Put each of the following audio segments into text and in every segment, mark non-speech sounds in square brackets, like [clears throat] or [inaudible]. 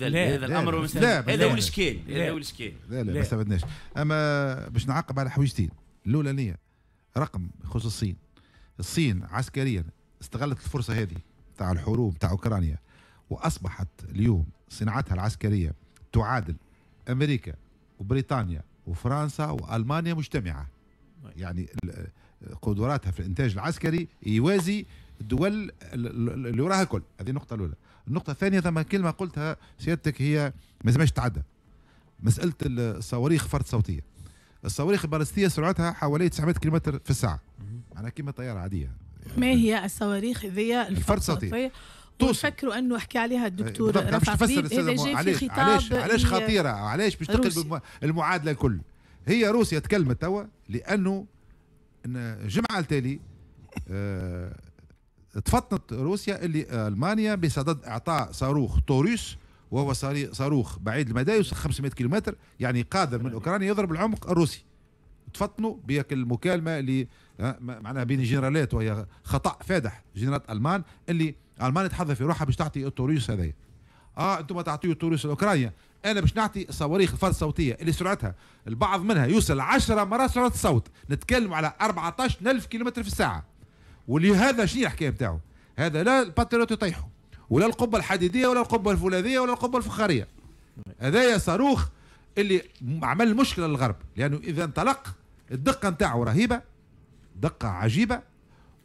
هذا الامر هذا هو الاشكال هذا هو الاشكال لا لا ما استفدناش اما باش نعقب على حويجتين الاولانيه رقم يخص الصين الصين عسكريا استغلت الفرصه هذه تاع الحروب تاع اوكرانيا واصبحت اليوم صناعتها العسكريه تعادل امريكا وبريطانيا وفرنسا والمانيا مجتمعه طيب. يعني قدراتها في الانتاج العسكري يوازي الدول اللي وراها كل هذه النقطه الاولى النقطه الثانيه ثم كلمه قلتها سيادتك هي ما لازمش تعدى مساله الصواريخ فرد صوتيه الصواريخ البالستيه سرعتها حوالي 900 كيلومتر في الساعه معناها كيما طياره عاديه ما هي الصواريخ ذي الفرد صوتيه تفكروا انه حكى عليها الدكتور رفع حبيب اذا جاي في خطاب علاش علاش خطيره علاش باش تقلب المعادله الكل هي روسيا تكلمت توا لانه جمعه التالي آه، تفطنت روسيا اللي المانيا بصدد اعطاء صاروخ توريس وهو صاروخ بعيد المدى يوصل 500 كيلومتر يعني قادر من اوكرانيا يضرب العمق الروسي تفطنوا بهيك المكالمه اللي معناها بين الجنرالات وهي خطا فادح جنرالات المان اللي المانيا تحضر في روحها باش تعطي التوريس هذايا اه انتم تعطيوا التوريس لاوكرانيا انا باش نعطي صواريخ الفرد الصوتيه اللي سرعتها البعض منها يوصل 10 مرات سرعه الصوت نتكلم على 14000 كيلومتر في الساعه ولهذا شنو الحكايه بتاعه هذا لا الباتريوت يطيحوا ولا القبه الحديديه ولا القبه الفولاذيه ولا القبه الفخاريه هذايا صاروخ اللي عمل مشكله للغرب لانه اذا انطلق الدقه نتاعو رهيبه دقه عجيبه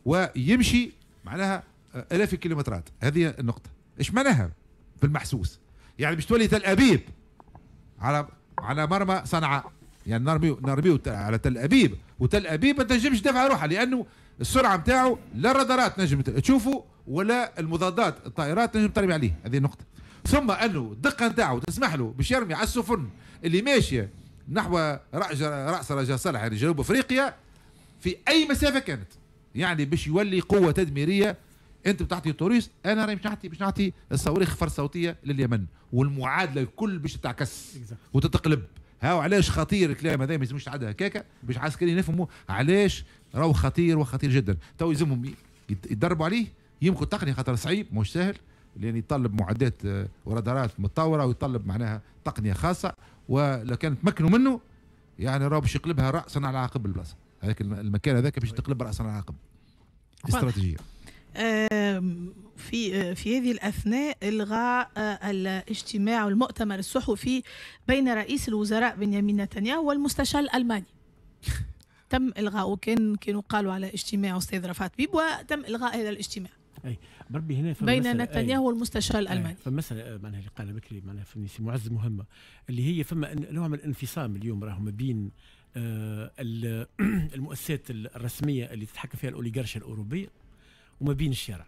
ويمشي معناها الاف الكيلومترات هذه النقطه ايش معناها بالمحسوس يعني باش تولي تل ابيب على على مرمى صنعاء يعني نرميو نرميو على تل ابيب وتل ابيب ما تنجمش تدافع روحها لانه السرعه نتاعو لا الرادارات نجم تشوفه ولا المضادات الطائرات نجم ترمي عليه هذه النقطه ثم انه الدقه نتاعو تسمح له باش يرمي على السفن اللي ماشيه نحو راس رجاء صالح يعني جنوب افريقيا في اي مسافه كانت يعني باش يولي قوه تدميريه انت بتعطي توريس انا راني باش نعطي باش نعطي الصواريخ فرص صوتيه لليمن والمعادله الكل باش تعكس وتتقلب هاو علاش خطير الكلام هذا ما يلزموش تعدى هكاكا باش العسكريين يفهموا علاش راهو خطير وخطير جدا تو يلزمهم يتدربوا عليه يمكن تقنيه خاطر صعيب مش سهل لان يطلب معدات آه، ورادارات متطوره ويطلب معناها تقنيه خاصه ولو كان تمكنوا منه يعني راهو باش يقلبها راسا على عقب البلاصه هذاك المكان هذاك باش تقلب راسا على عقب استراتيجيه في في هذه الاثناء الغاء آه، الاجتماع المؤتمر الصحفي بين رئيس الوزراء بنيامين نتنياهو والمستشار الالماني [laughs] تم الغاء كان كانوا قالوا على اجتماع استاذ رفعت بيب وتم الغاء هذا الاجتماع اي بربي هنا بين نتنياهو والمستشار الالماني فمساله آه، معناها اللي قالها بكري معناها فني معز مهمه اللي هي فما نوع من الانفصام اليوم راهم ما بين آه، [clears throat] المؤسسات الرسميه اللي تتحكم فيها الاوليغارشيا الاوروبيه وما بين الشارع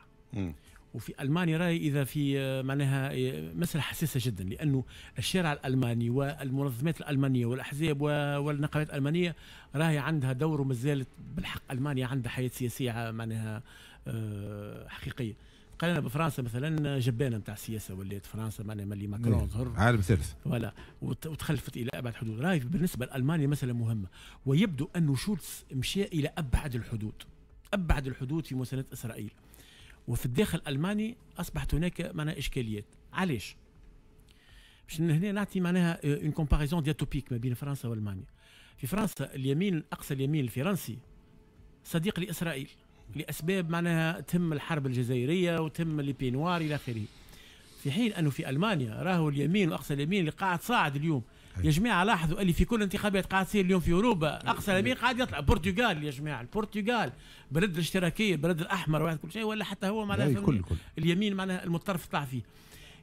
وفي المانيا راي اذا في آه، معناها آه، مساله حساسه جدا لانه الشارع الالماني والمنظمات الالمانيه والاحزاب والنقابات الالمانيه راهي عندها دور وما زالت بالحق المانيا عندها حياه سياسيه معناها آه، حقيقيه قال انا بفرنسا مثلا جبانه نتاع السياسه ولات فرنسا معناها ملي ماكرون ظهر عالم ثالث فوالا وتخلفت الى ابعد حدود راهي بالنسبه لالمانيا مساله مهمه ويبدو انه شولتس مشى الى ابعد الحدود أبعد الحدود في مساندة إسرائيل وفي الداخل الألماني أصبحت هناك معناها إشكاليات علاش؟ باش هنا نعطي معناها اون كومباريزون دياتوبيك ما بين فرنسا والمانيا في فرنسا اليمين اقصى اليمين الفرنسي صديق لاسرائيل لاسباب معناها تم الحرب الجزائريه وتم البينوار الى اخره في حين انه في المانيا راهو اليمين واقصى اليمين اللي قاعد صاعد اليوم يا جماعه لاحظوا اللي في كل انتخابات قاعد تصير اليوم في اوروبا اقصى اليمين قاعد يطلع البرتغال يا جماعه البرتغال بلد الاشتراكيه بلد الاحمر واحد كل شيء ولا حتى هو معناها الكل اليمين, اليمين معناها المتطرف طلع فيه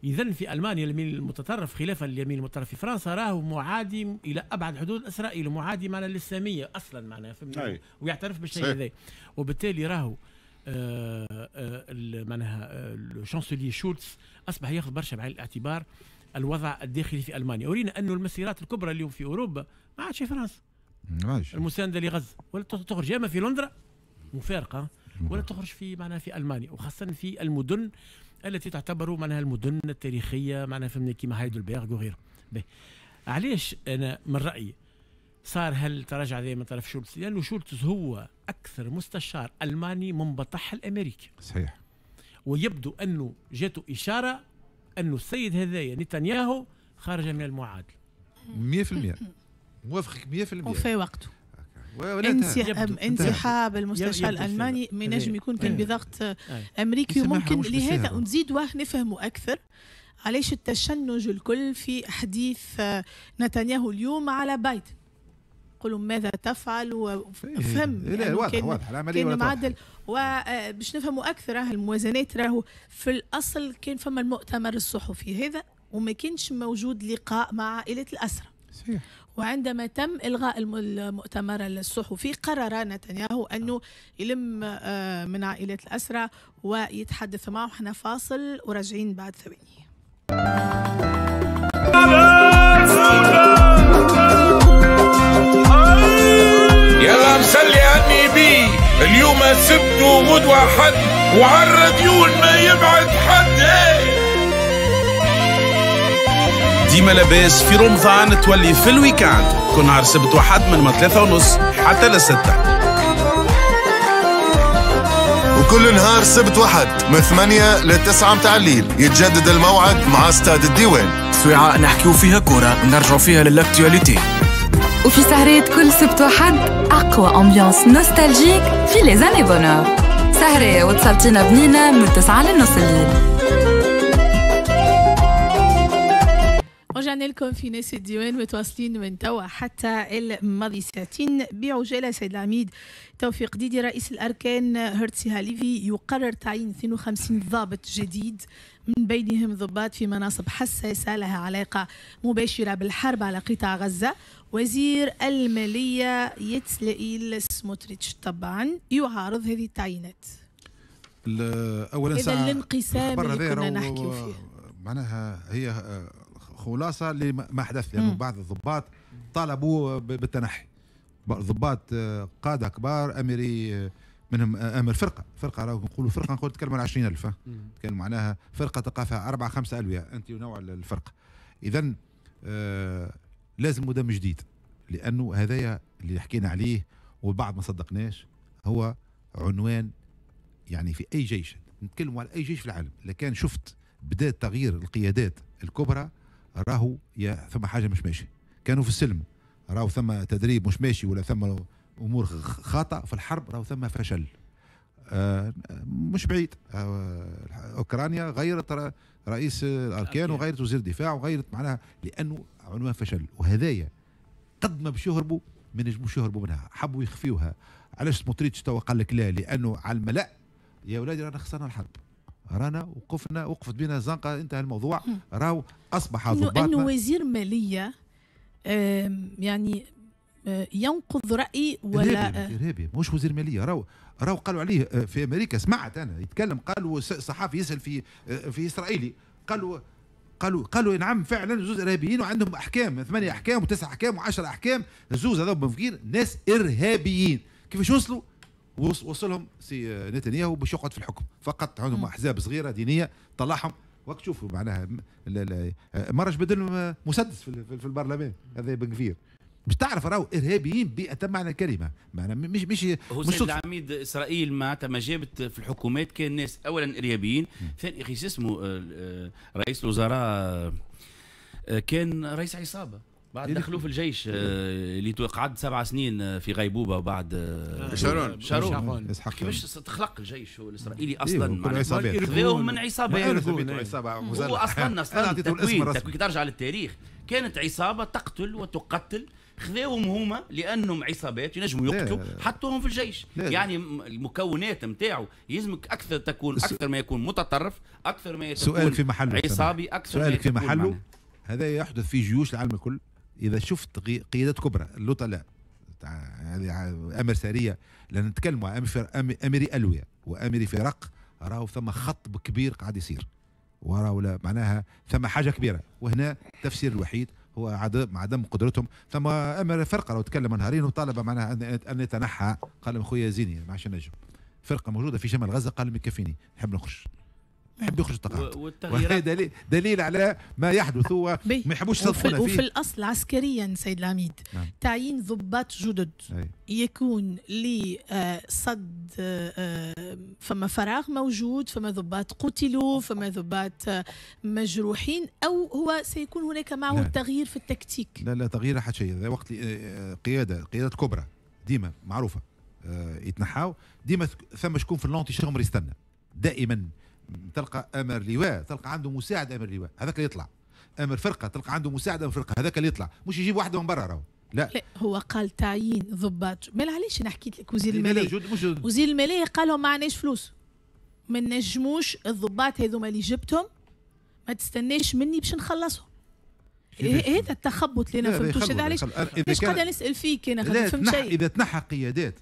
اذا في المانيا اليمين المتطرف خلافا اليمين المتطرف في فرنسا راهو معادي الى ابعد حدود اسرائيل ومعادي معنا للساميه اصلا معناها ويعترف بالشيء هذا وبالتالي راهو آه، آه، معناها آه، الشانسلي شولتز اصبح ياخذ برشا بعين الاعتبار الوضع الداخلي في المانيا ورينا انه المسيرات الكبرى اليوم في اوروبا ما عادش في فرنسا ماشي المسانده لغزه ولا تخرج اما في لندن مفارقه ولا تخرج في معناها في المانيا وخاصه في المدن التي تعتبر معناها المدن التاريخيه معناها فهمنا كيما هايدلبرغ وغيره علاش انا من رايي صار تراجع زي من طرف شولتز لانه شولتز هو اكثر مستشار الماني منبطح الامريكي صحيح ويبدو انه جاته اشاره انه السيد هذايا نتنياهو خرج من المعادله 100% موافقك 100% وفي وقته انسحاب المستشار الالماني ما ينجم إيه. يكون كان إيه. بضغط إيه. امريكي وممكن لهذا نزيد واه نفهموا اكثر علاش التشنج الكل في حديث نتنياهو اليوم على بايدن لهم ماذا تفعل وفهم إيه، إيه، يعني واضح واضح العمليه كان معدل وباش آه، نفهموا اكثر الموازنات راهو في الاصل كان فما المؤتمر الصحفي هذا وما كانش موجود لقاء مع عائله الاسرى صحيح وعندما تم الغاء المؤتمر الصحفي قرر نتنياهو انه يلم آه، من عائله الاسرى ويتحدث معه احنا فاصل وراجعين بعد ثواني اليوم سبت وغدوة حد وعلى الراديول ما يبعد حد إيه؟ ديما لاباس في رمضان تولي في الويكاند كل نهار سبت واحد من ما ثلاثة ونص حتى لستة وكل نهار سبت واحد من ثمانية لتسعة متاع الليل يتجدد الموعد مع استاد الديوان سويعة نحكيو فيها كورة ونرجعو فيها للاكتواليتي وفي سهرية كل سبت واحد أقوى أمبيانس نوستالجيك في لي زاني بونور سهرة وتسلطينا بنينة من 9 للنص الليل رجعنا لكم في ناس الديوان متواصلين من توا حتى الماضي ساعتين بعجاله سيد العميد توفيق ديدي رئيس الاركان هرتسي هاليفي يقرر تعيين 52 ضابط جديد من بينهم ضباط في مناصب حساسه لها علاقه مباشره بالحرب على قطاع غزه وزير الماليه يتسلائيل سموتريتش طبعا يعارض هذه التعيينات اولا الانقسام اللي كنا نحكي فيه معناها هي آه، خلاصه لما حدث لانه يعني بعض الضباط طالبوا بالتنحي ضباط آه، قاده كبار اميري آه، منهم آه، امر فرقه فرقه راهو نقولوا فرقه نقول نتكلم على 20000 كان معناها فرقه تقافها أربعة خمسه الويه يعني انت ونوع الفرقه اذا آه لازم دم جديد لانه هذايا اللي حكينا عليه والبعض ما صدقناش هو عنوان يعني في اي جيش نتكلموا على اي جيش في العالم لكن شفت بدات تغيير القيادات الكبرى راهو يا ثم حاجه مش ماشي كانوا في السلم راهو ثم تدريب مش ماشي ولا ثم امور خاطئه في الحرب راهو ثم فشل آه مش بعيد آه اوكرانيا غيرت رئيس الاركان وغيرت وزير الدفاع وغيرت معناها لانه عنوان فشل وهذايا قد ما باش يهربوا ما نجموش يهربوا منها حبوا يخفيوها علاش سموتريتش توا قال لك لا لانه على الملا يا ولادي رانا خسرنا الحرب رانا وقفنا وقفت بينا زنقه انتهى الموضوع راو اصبح ضباطنا انه وزير ماليه يعني آه، ينقض راي ولا ارهابي, آه، إرهابي. مش وزير ماليه راهو راهو قالوا عليه آه، في امريكا سمعت انا يتكلم قالوا صحافي يسال في في اسرائيلي قالوا قالوا قالوا نعم فعلا زوز ارهابيين وعندهم احكام ثمانيه احكام وتسع احكام وعشر احكام زوز هذا بنفكير ناس ارهابيين كيفاش وصلوا وصلهم سي آه، نتنياهو باش يقعد في الحكم فقط عندهم احزاب صغيره دينيه طلعهم وقت شوفوا معناها آه، مرش بدل آه، مسدس في البرلمان هذا بن مش تعرف راهو ارهابيين باتم معنى الكلمه معنى مش مش هو مش سيد العميد اسرائيل معناتها ما جابت في الحكومات كان ناس اولا ارهابيين ثاني اخي اسمه رئيس الوزراء كان رئيس عصابه بعد دخلوه في الجيش آه، اللي قعد سبع سنين آه، في غيبوبه وبعد آه، شارون شارون كيفاش تخلق الجيش الاسرائيلي إيه، اصلا خذوه من عصابات هو اصلا [laughs] اصلا تكوين ترجع للتاريخ كانت عصابه تقتل وتقتل خذاوهم هما لانهم عصابات ينجموا يقتلوا حطوهم في الجيش لا يعني المكونات نتاعو يلزمك اكثر تكون اكثر ما يكون متطرف اكثر ما يكون سؤالك في محله عصابي اكثر سؤالك في محله هذا يحدث في جيوش العالم الكل اذا شفت قيادات كبرى اللي طلع امر ساريه لان نتكلموا عن امري الويه وامري فرق راهو ثم خطب كبير قاعد يصير وراهو معناها ثم حاجه كبيره وهنا التفسير الوحيد هو عدم عدم قدرتهم ثم امر فرقه لو تكلم نهارين وطالب معناها ان يتنحى قال خويا زيني ما عادش نجم فرقه موجوده في شمال غزه قال ما يكفيني نحب نخرج ما يحب يخرج الثقافه والتغييرات دليل, على ما يحدث هو ما يحبوش يصدقونا فيه وفي الاصل عسكريا سيد العميد نعم. تعيين ضباط جدد أي. يكون لصد آه، آه، فما فراغ موجود فما ضباط قتلوا فما ضباط آه، مجروحين او هو سيكون هناك معه لا. نعم. تغيير في التكتيك لا لا تغيير حتى شيء وقت قياده قياده كبرى ديما معروفه يتنحاو ديما ثم شكون في اللونتي شغم يستنى دائما تلقى امر لواء تلقى عنده مساعد امر لواء هذاك اللي يطلع امر فرقه تلقى عنده مساعد امر فرقه هذاك اللي يطلع مش يجيب واحد من برا راهو لا. لا هو قال تعيين ضباط ما علاش انا حكيت لك وزير الماليه وزير الماليه قال لهم ما عندناش فلوس ما نجموش الضباط هذوما اللي جبتهم ما تستناش مني باش نخلصهم هذا التخبط اللي انا فهمتوش هذا علاش باش قاعده نسال فيك انا ما فهمت شيء اذا تنحى قيادات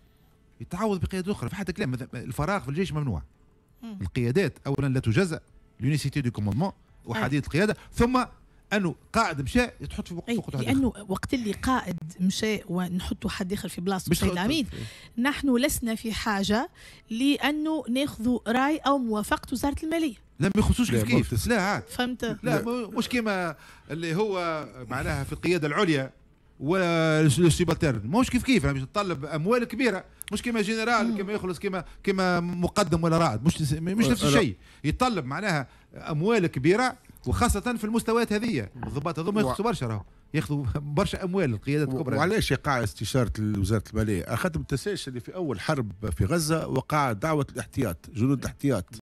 يتعوض بقيادات اخرى في حتى كلام الفراغ في الجيش ممنوع القيادات اولا لا تجزا لونيسيتي دو كوموندمون وحديد القياده ثم انه قائد مشى يتحط في وقت وقت لانه وقت اللي قائد مشى ونحطوا حد اخر في بلاصته سيد العميد نحن لسنا في حاجه لانه ناخذوا راي او موافقه وزاره الماليه لا ما يخصوش كيف كيف لا عاد فهمت لا, لا. مش كيما اللي هو معناها في القياده العليا والسيبالترن مش كيف كيف يعني تطلب اموال كبيره مش كيما جنرال كيما يخلص كيما كيما مقدم ولا رائد مش مش أه، نفس الشيء يتطلب معناها اموال كبيره وخاصه في المستويات هذه الضباط هذوما يخلصوا برشا راهو ياخذوا [laughs] برشا اموال القيادات الكبرى وعلاش يقع استشاره وزاره الماليه؟ اخذت التساش اللي في اول حرب في غزه وقع دعوه الاحتياط جنود الاحتياط